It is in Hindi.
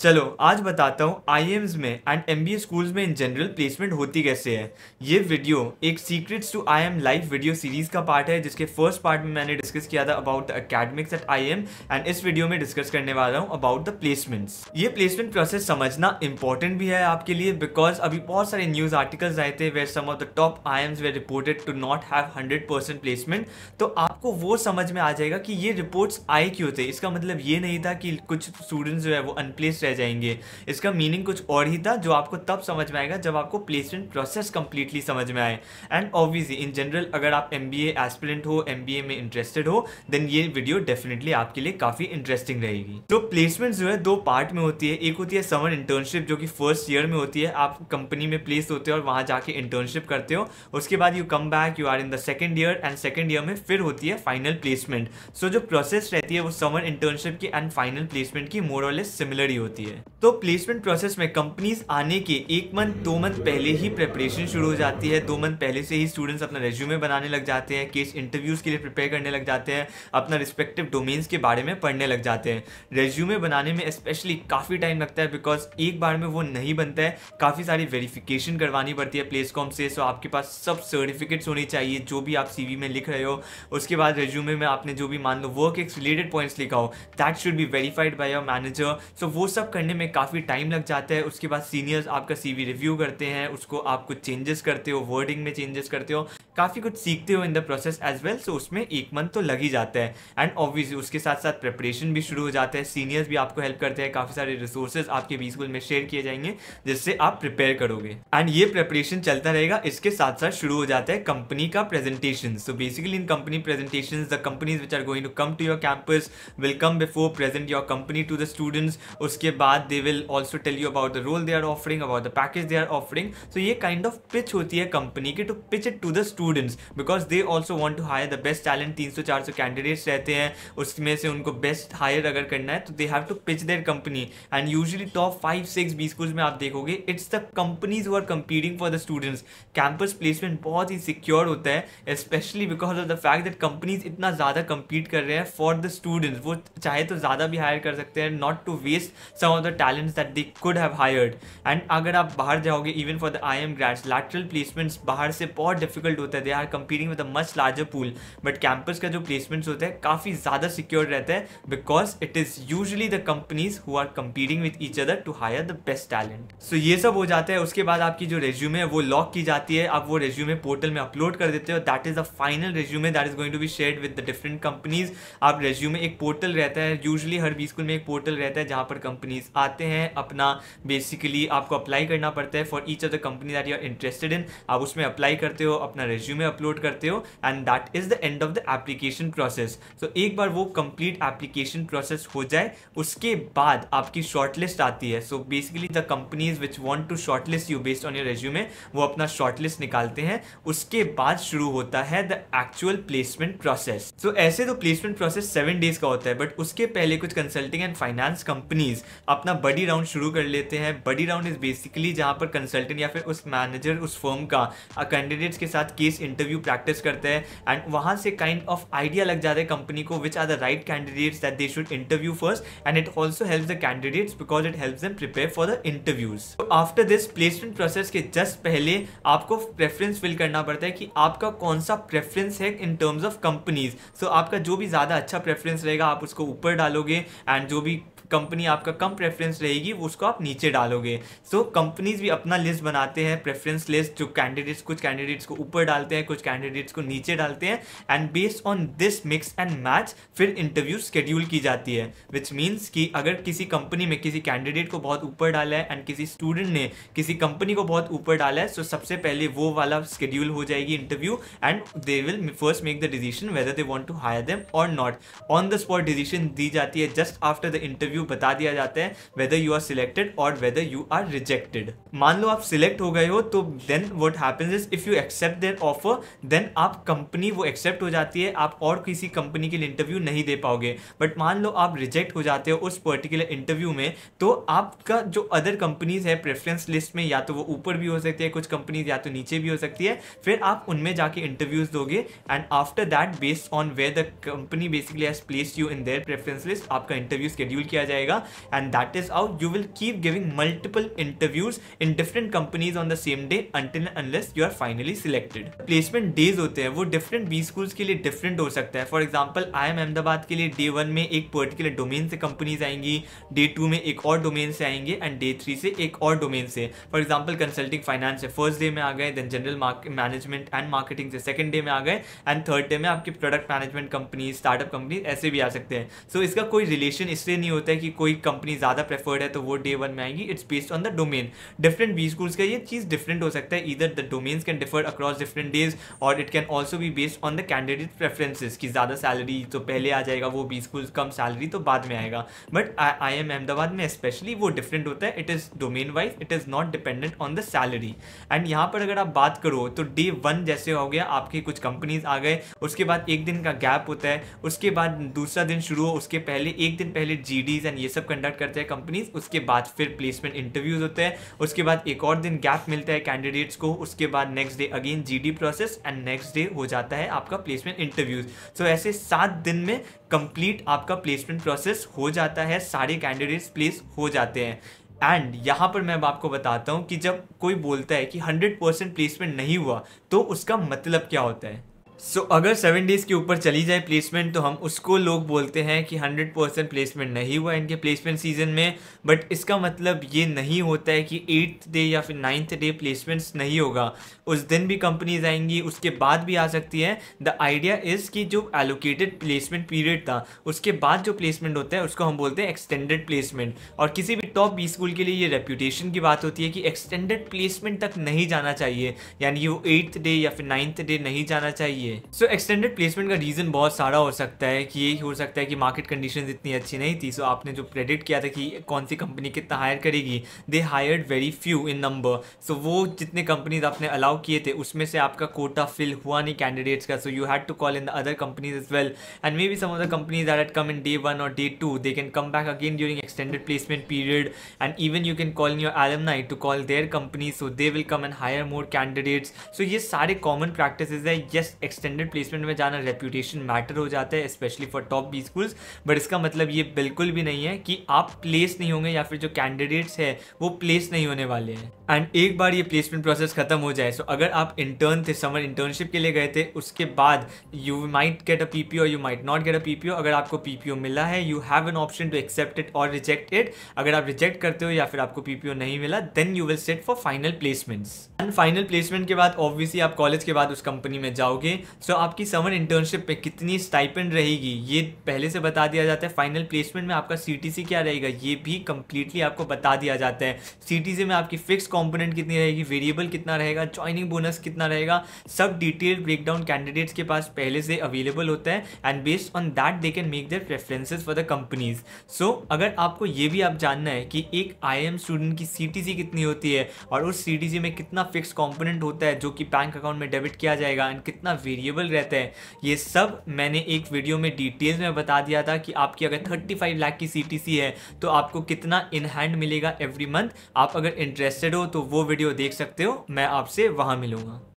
चलो आज बताता हूँ आई में एंड एम बी में इन जनरल प्लेसमेंट होती कैसे है ये वीडियो एक secrets to I M life video series का पार्ट है जिसके फर्स्ट पार्ट में मैंने डिस्कस किया था about the academics at I M and इस वीडियो में डिस्कस करने वाला हूँ अबाउट द प्लेसमेंट्स ये प्लेसमेंट प्रोसेस समझना इंपॉर्टेंट भी है आपके लिए बिकॉज अभी बहुत सारे न्यूज़ आर्टिकल्स आए थे were some of the top I Ms were reported to not have hundred percent placement तो आपको वो समझ में आ जाएगा कि ये रिपोर्ट्स आए क्यों थे इसका मतलब ये नहीं था कि कुछ स्टूडेंट्स जो है वो अनप्लेस रह जाएंगे इसका मीनिंग कुछ और ही था जो आपको तब समझ में आएगा जब आपको प्लेसमेंट प्रोसेस कंप्लीटली समझ में आए एंड ऑब्वियसली इन जनरल अगर आप एम बी एस्पिरेंट हो एम में इंटरेस्टेड हो देन ये वीडियो डेफिनेटली आपके लिए काफ़ी इंटरेस्टिंग रहेगी तो प्लेसमेंट जो है दो पार्ट में होती है एक होती है समर इंटर्नशिप जो कि फर्स्ट ईयर में होती है आप कंपनी में प्लेस होते हो और वहां जाके इंटर्नशिप करते हो उसके बाद you come back you are in the second year and second year में फिर होती है फाइनल प्लेसमेंट सो जो प्रोसेस रहती है वो समर इंटर्नशिप की एंड फाइनल प्लेसमेंट की मोर और लेस सिमिलर ही होती है होती है तो प्लेसमेंट प्रोसेस में कंपनीज आने के एक मंथ दो मंथ पहले ही प्रिपरेशन शुरू हो जाती है दो मंथ पहले से ही स्टूडेंट्स अपना रेज्यूमे बनाने लग जाते हैं केस इंटरव्यूज़ के लिए प्रिपेयर करने लग जाते हैं अपना रिस्पेक्टिव डोमेन्स के बारे में पढ़ने लग जाते हैं रेज्यूमे बनाने में स्पेशली काफ़ी टाइम लगता है बिकॉज एक बार में वो नहीं बनता है काफ़ी सारी वेरिफिकेशन करवानी पड़ती है प्लेसकॉम से सो आपके पास सब सर्टिफिकेट्स होने चाहिए जो भी आप सी में लिख रहे हो उसके बाद रेज्यूमे में आपने जो भी मान लो वर्क एक्स रिलेटेड पॉइंट्स लिखा हो that should be verified by your manager so वो सब सब करने में काफ़ी टाइम लग जाता है उसके बाद सीनियर्स आपका सीवी रिव्यू करते हैं उसको आप कुछ चेंजेस करते हो वर्डिंग में चेंजेस करते हो काफ़ी कुछ सीखते हो in the process as well so उसमें एक मंथ तो लग ही जाता है एंड ऑब्वियसली उसके साथ साथ प्रिपरेशन भी शुरू हो जाता है सीनियर्स भी आपको हेल्प करते हैं काफ़ी सारे रिसोर्सेज आपके बी स्कूल में शेयर किए जाएंगे जिससे आप प्रिपेयर करोगे एंड ये प्रिपरेशन चलता रहेगा इसके साथ साथ शुरू हो जाता है कंपनी का presentation so basically in company presentation the companies which are going to come to your campus will come before present your company to the students उसके बाद they will also tell you about the role they are offering about the package they are offering so ये काइंड ऑफ पिच होती है कंपनी की to pitch it to the students because they also want to hire the best talent तीन सौ चार सौ कैंडिडेट्स रहते हैं उसमें से उनको बेस्ट हायर अगर करना है तो they have to pitch their company and usually top five six B school में आप देखोगे it's the companies who are competing for the students campus placement बहुत ही सिक्योर होता है specially because of the fact that companies इतना ज़्यादा कंपीट कर रहे हैं फॉर द स्टूडेंट्स वो चाहे तो ज़्यादा भी हायर कर सकते हैं not to waste some some of the talents that they could have hired and अगर आप बाहर जाओगे even for the I M grads lateral placements बाहर से बहुत डिफिकल्ट होते हैं they are competing with a much larger pool but campus का जो प्लेसमेंट्स होते हैं काफ़ी ज़्यादा सिक्योर रहते हैं because it is usually the companies who are competing with each other to hire the best talent so ये सब हो जाता है उसके बाद आपकी जो रेज्यूम है वो लॉक की जाती है आप वो रेज्यूमे पोर्टल में अपलोड कर देते हो that is the final resume that is going to be share with the different companies आप रेज्यूमे एक पोर्टल रहता है यूजली हर बी स्कूल में एक पोर्टल रहता है जहाँ पर कंपनी कंपनीज आते हैं अपना बेसिकली आपको अप्लाई करना पड़ता है for each of the company that you are interested in आप उसमें अप्लाई करते हो अपना रेज्यूमे अपलोड करते हो and that is the end of the application process तो एक बार वो कंप्लीट एप्लीकेशन प्रोसेस हो जाए उसके बाद आपकी शॉर्टलिस्ट आती है so basically the companies which want to shortlist you based on your resume वो अपना शॉर्टलिस्ट निकालते हैं उसके बाद शुरू होता है the actual placement process so ऐसे तो प्लेसमेंट प्रोसेस सेवन डेज का होता है बट उसके पहले कुछ कंसल्टिंग एंड फाइनेंस कंपनीज अपना बडी राउंड शुरू कर लेते हैं बडी राउंड इज़ बेसिकली जहाँ पर कंसल्टेंट या फिर उस मैनेजर उस फर्म का कैंडिडेट्स uh, के साथ केस इंटरव्यू प्रैक्टिस करते हैं एंड वहाँ से काइंड ऑफ आइडिया लग जाता है कंपनी को which are the right candidates that they should interview first and it also help the candidates because it help them prepare for the interviews after this placement process के जस्ट पहले आपको प्रेफरेंस फिल करना पड़ता है कि आपका कौन सा प्रेफरेंस है in terms of companies so आपका जो भी ज़्यादा अच्छा प्रेफरेंस रहेगा आप उसको ऊपर डालोगे एंड जो भी कंपनी आपका कम प्रेफरेंस रहेगी वो उसको आप नीचे डालोगे सो so, कंपनीज भी अपना लिस्ट बनाते हैं प्रेफरेंस लिस्ट जो कैंडिडेट्स कुछ कैंडिडेट्स को ऊपर डालते हैं कुछ कैंडिडेट्स को नीचे डालते हैं and based on this mix and match फिर इंटरव्यू स्केड्यूल की जाती है विच मीन्स कि अगर किसी कंपनी में किसी कैंडिडेट को बहुत ऊपर डाला है एंड किसी स्टूडेंट ने किसी कंपनी को बहुत ऊपर डाला है सो so सबसे पहले वो वाला स्केड्यूल हो जाएगी interview and they will first make the decision whether they want to hire them or not on the spot decision दी जाती है just after the interview interview बता दिया जाता है whether you are selected or whether you are rejected मान लो आप सिलेक्ट हो गए हो तो then what happens is if you accept their offer then आप कंपनी वो एक्सेप्ट हो जाती है आप और किसी कंपनी के लिए इंटरव्यू नहीं दे पाओगे बट मान लो आप रिजेक्ट हो जाते हो उस पर्टिकुलर इंटरव्यू में तो आपका जो अदर कंपनीज है प्रेफरेंस लिस्ट में या तो वो ऊपर भी हो सकती है कुछ कंपनीज या तो नीचे भी हो सकती है फिर आप उनमें जाके इंटरव्यूज दोगे and after that based on way the company basically has place you in their preference list आपका इंटरव्यू स्केड्यूल किया जाएगा and that is out you will keep giving multiple interviews in different companies on the same day until unless you are finally selected placement days होते हैं वो डिफरेंट बी स्कूल्स के लिए डिफरेंट हो सकता है for example I am Ahmedabad के लिए डे वन में एक पर्टिकुलर डोमेन से कंपनीज आएंगी डे टू में एक और डोमेन से आएंगे एंड डे थ्री से एक और डोमेन से फॉर एग्जाम्पल कंसल्टिंग फाइनेंस है फर्स्ट डे में आ गए then general management and marketing से सेकंड डे में आ गए एंड थर्ड डे में आपके product management company startup company ऐसे भी आ सकते हैं सो so, इसका कोई रिलेशन इसलिए नहीं होता है कि कोई कंपनी ज़्यादा प्रेफर्ड है तो वो डे वन में आएगी it's based on the domain different B schools का ये चीज़ डिफरेंट हो सकता है इधर the domains can differ across different days और इट कैन ऑल्सो भी based on the candidate preferences कि ज़्यादा सैलरी तो पहले आ जाएगा वो बी स्कूल कम सैलरी तो बाद में आएगा बट आई एम अहमदाबाद में स्पेशली वो डिफरेंट होता है it is domain wise it is not dependent on the salary and यहाँ पर अगर आप बात करो तो डे वन जैसे हो गया आपकी कुछ कंपनीज आ गए उसके बाद एक दिन का गैप होता है उसके बाद दूसरा दिन शुरू हो उसके पहले एक दिन पहले जी डीज एंड ये सब कंडक्ट करते हैं कंपनीज उसके बाद फिर प्लेसमेंट इंटरव्यूज होते हैं उसके बाद एक और दिन गैप मिलता है कैंडिडेट्स को उसके बाद नेक्स्ट डे अगेन जी प्रोसेस एंड नेक्स्ट डे हो जाता है आपका प्लेसमेंट इंटरव्यूज सो ऐसे सात दिन में कंप्लीट आपका प्लेसमेंट प्रोसेस हो जाता है सारे कैंडिडेट्स प्लेस हो जाते हैं एंड यहाँ पर मैं आपको बताता हूँ कि जब कोई बोलता है कि 100% प्लेसमेंट नहीं हुआ तो उसका मतलब क्या होता है सो so, अगर सेवन डेज़ के ऊपर चली जाए प्लेसमेंट तो हम उसको लोग बोलते हैं कि हंड्रेड परसेंट प्लेसमेंट नहीं हुआ इनके प्लेसमेंट सीजन में बट इसका मतलब ये नहीं होता है कि एट्थ डे या फिर नाइन्थ डे प्लेसमेंट्स नहीं होगा उस दिन भी कंपनीज आएंगी उसके बाद भी आ सकती है द आइडिया इज़ कि जो एलोकेटेड प्लेसमेंट पीरियड था उसके बाद जो प्लेसमेंट होता है उसको हम बोलते हैं एक्सटेंडेड प्लेसमेंट और किसी भी टॉप बी स्कूल के लिए ये रेप्यूटेशन की बात होती है कि एक्सटेंडेड प्लेसमेंट तक नहीं जाना चाहिए यानी वो एट्थ डे या फिर नाइन्थ डे नहीं जाना चाहिए चाहिए सो एक्सटेंडेड प्लेसमेंट का रीजन बहुत सारा हो सकता है कि ये हो सकता है कि मार्केट कंडीशन इतनी अच्छी नहीं थी सो so, आपने जो क्रेडिट किया था कि कौन सी कंपनी कितना हायर करेगी they hired very few in number so वो जितने कंपनीज आपने अलाउ किए थे उसमें से आपका कोटा फिल हुआ नहीं कैंडिडेट्स का so you had to call in the other companies is well and maybe some other companies are at come in day one or day two they can come back again during extended placement period and even you can call in your night to call their company so they will come and hire more candidates so ये सारे कॉमन प्रैक्टिस है येस एक्सटेंडेड प्लेसमेंट में जाना रेप्यूटेशन मैटर हो जाता है specially for top B schools but इसका मतलब ये बिल्कुल भी नहीं है कि आप प्लेस नहीं होंगे या फिर जो कैंडिडेट्स है वो प्लेस नहीं होने वाले हैं एंड एक बार ये प्लेसमेंट प्रोसेस खत्म हो जाए सो so अगर आप इंटर्न थे समर इंटर्नशिप के लिए गए थे उसके बाद you might get a P P O you might not get a P P O अगर आपको पी पी ओ मिला है you have an option to accept it or reject it अगर आप रिजेक्ट करते हो या फिर आपको पी पी ओ नहीं मिला then you will set for final placements and final placement के बाद ऑब्वियसली आप कॉलेज के बाद उस कंपनी में जाओगे सो आपकी समर इंटर्नशिप पे कितनी स्टाइपेंड रहेगी ये पहले से बता दिया जाता है फाइनल प्लेसमेंट में आपका सी क्या रहेगा ये भी कम्प्लीटली आपको बता दिया जाता है सी में आपकी फिक्स कॉम्पोनेंट कितनी रहेगी वेरिएबल कितना रहेगा ज्वाइनिंग बोनस कितना रहेगा सब डिटेल ब्रेकडाउन कैंडिडेट्स के पास पहले से अवेलेबल होता है and based on that they can make their preferences for the companies so अगर आपको ये भी आप जानना है कि एक आई स्टूडेंट की सी कितनी होती है और उस सी में कितना फिक्स कॉम्पोनेंट होता है जो कि बैंक अकाउंट में डेबिट किया जाएगा एंड कितना वेरिए वेरिएबल रहते हैं ये सब मैंने एक वीडियो में डिटेल में बता दिया था कि आपकी अगर 35 लाख की सी है तो आपको कितना इन हैंड मिलेगा एवरी मंथ आप अगर इंटरेस्टेड हो तो वो वीडियो देख सकते हो मैं आपसे वहाँ मिलूँगा